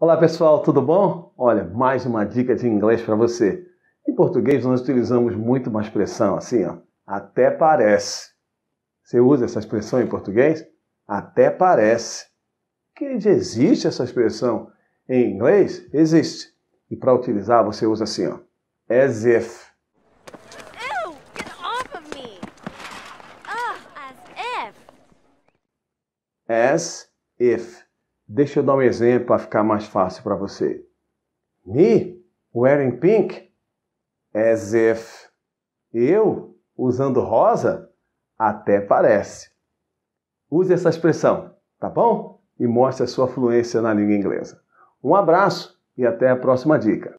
Olá pessoal, tudo bom? Olha, mais uma dica de inglês para você. Em português nós utilizamos muito uma expressão assim, ó, até parece. Você usa essa expressão em português? Até parece. Que existe essa expressão em inglês? Existe. E para utilizar você usa assim, ó, as if. get off of me. as if. As if. Deixa eu dar um exemplo para ficar mais fácil para você. Me wearing pink as if. Eu usando rosa até parece. Use essa expressão, tá bom? E mostre a sua fluência na língua inglesa. Um abraço e até a próxima dica.